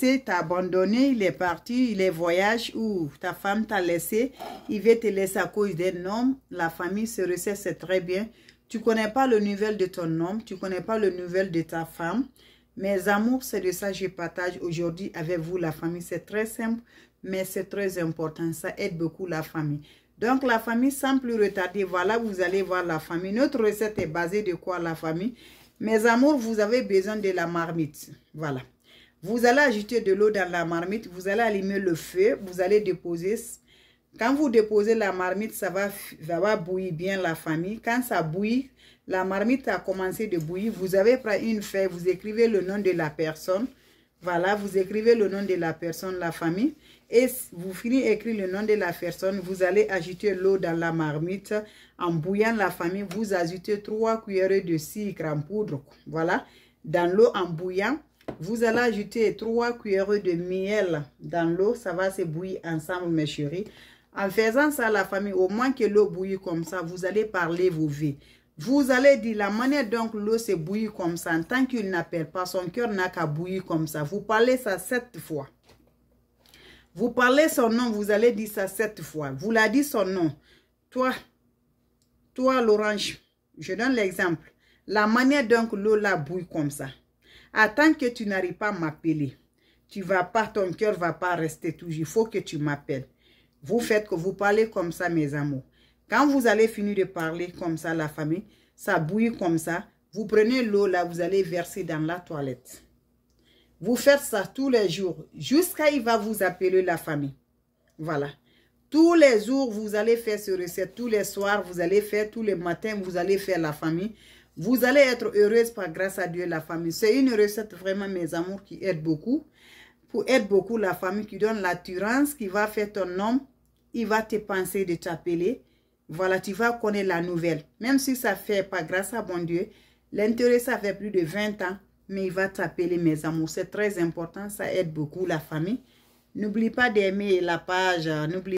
c'est abandonné, il est parti, il est voyage ou ta femme t'a laissé, il veut te laisser à cause d'un homme, la famille se resserre, c'est très bien. Tu connais pas le nouvel de ton homme, tu connais pas le nouvel de ta femme. Mes amours, c'est de ça que je partage aujourd'hui avec vous la famille. C'est très simple, mais c'est très important. Ça aide beaucoup la famille. Donc, la famille, sans plus retarder, voilà, vous allez voir la famille. Notre recette est basée de quoi, la famille Mes amours, vous avez besoin de la marmite. Voilà. Vous allez ajouter de l'eau dans la marmite, vous allez allumer le feu, vous allez déposer. Quand vous déposez la marmite, ça va, ça va bouillir bien la famille. Quand ça bouille, la marmite a commencé de bouillir. Vous avez pris une feuille, vous écrivez le nom de la personne. Voilà, vous écrivez le nom de la personne, la famille. Et vous finissez d'écrire le nom de la personne. Vous allez ajouter l'eau dans la marmite. En bouillant la famille, vous ajoutez trois cuillères de sucre en poudre. Voilà, dans l'eau en bouillant. Vous allez ajouter trois cuillères de miel dans l'eau. Ça va se bouillir ensemble, mes chéris. En faisant ça, la famille, au moins que l'eau bouille comme ça, vous allez parler vos vies. Vous allez dire, la manière dont l'eau se bouille comme ça, en tant qu'il n'appelle pas, son cœur n'a qu'à bouillir comme ça. Vous parlez ça sept fois. Vous parlez son nom, vous allez dire ça sept fois. Vous la dit son nom. Toi, toi l'orange, je donne l'exemple. La manière dont l'eau la bouille comme ça. Attends que tu n'arrives pas à m'appeler. Tu vas pas, ton cœur va pas rester toujours. Il faut que tu m'appelles. Vous faites que vous parlez comme ça, mes amours. Quand vous allez finir de parler comme ça, la famille, ça bouille comme ça. Vous prenez l'eau là, vous allez verser dans la toilette. Vous faites ça tous les jours, jusqu'à il va vous appeler la famille. Voilà. Tous les jours, vous allez faire ce recette. Tous les soirs, vous allez faire. Tous les matins, vous allez faire la famille. Vous allez être heureuse par grâce à Dieu, la famille. C'est une recette vraiment, mes amours, qui aide beaucoup. Pour aider beaucoup la famille, qui donne l'attirance, qui va faire ton nom, il va te penser de t'appeler. Voilà, tu vas connaître la nouvelle. Même si ça fait pas grâce à bon Dieu, l'intérêt, ça fait plus de 20 ans, mais il va t'appeler, mes amours. C'est très important, ça aide beaucoup la famille. N'oublie pas d'aimer la page, n'oublie